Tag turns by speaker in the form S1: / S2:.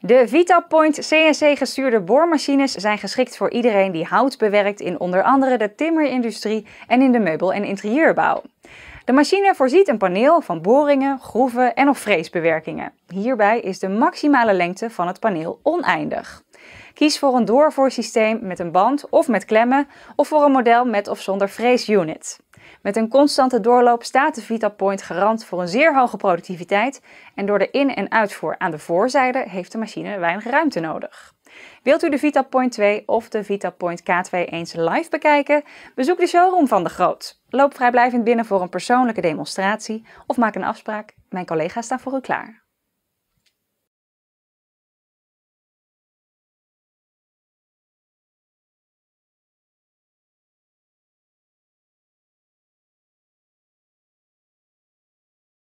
S1: De VitaPoint CNC-gestuurde boormachines zijn geschikt voor iedereen die hout bewerkt in onder andere de timmerindustrie en in de meubel- en interieurbouw. De machine voorziet een paneel van boringen, groeven en of freesbewerkingen. Hierbij is de maximale lengte van het paneel oneindig. Kies voor een doorvoersysteem met een band of met klemmen of voor een model met of zonder freesunit. Met een constante doorloop staat de VitaPoint garant voor een zeer hoge productiviteit en door de in- en uitvoer aan de voorzijde heeft de machine weinig ruimte nodig. Wilt u de VitaPoint 2 of de VitaPoint K2 eens live bekijken? Bezoek de showroom van de Groot. Loop vrijblijvend binnen voor een persoonlijke demonstratie of maak een afspraak. Mijn collega's staan voor u klaar.